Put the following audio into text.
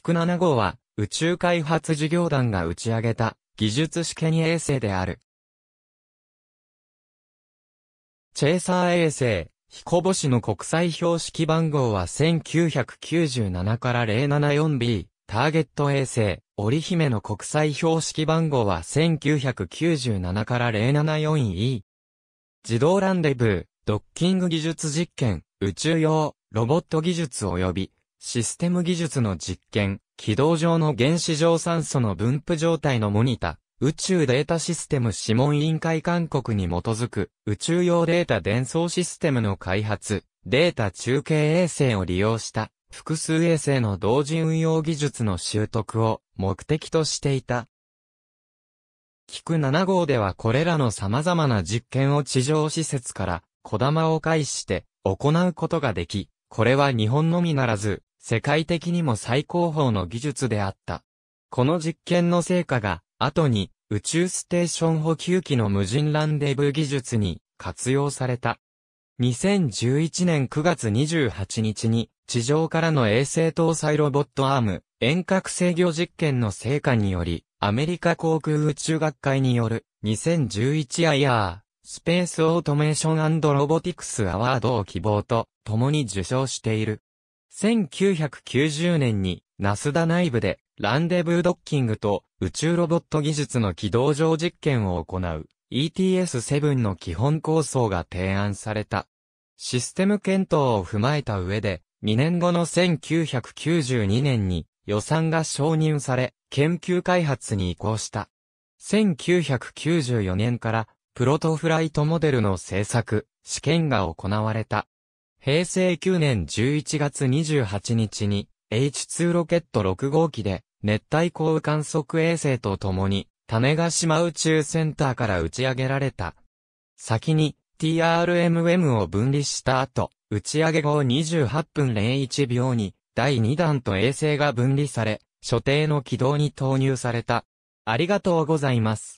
菊7号は、宇宙開発事業団が打ち上げた、技術試験衛星である。チェーサー衛星、彦星の国際標識番号は1997から 074B、ターゲット衛星、織姫の国際標識番号は1997から 074E。自動ランデブー、ドッキング技術実験、宇宙用、ロボット技術及び、システム技術の実験、軌道上の原子上酸素の分布状態のモニタ、宇宙データシステム諮問委員会勧告に基づく宇宙用データ伝送システムの開発、データ中継衛星を利用した複数衛星の同時運用技術の習得を目的としていた。キク7号ではこれらの様々な実験を地上施設から小玉を介して行うことができ、これは日本のみならず世界的にも最高峰の技術であった。この実験の成果が、後に宇宙ステーション補給機の無人ランデブー技術に活用された。2011年9月28日に地上からの衛星搭載ロボットアーム遠隔制御実験の成果によりアメリカ航空宇宙学会による 2011IR スペースオートメーションロボティクスアワードを希望と共に受賞している。1990年にナスダ内部でランデブードッキングと宇宙ロボット技術の軌道上実験を行う ETS-7 の基本構想が提案された。システム検討を踏まえた上で2年後の1992年に予算が承認され研究開発に移行した。1994年からプロトフライトモデルの製作、試験が行われた。平成9年11月28日に H2 ロケット6号機で熱帯降雨観測衛星と共に種子島宇宙センターから打ち上げられた。先に TRMM を分離した後、打ち上げ後28分01秒に第2弾と衛星が分離され、所定の軌道に投入された。ありがとうございます。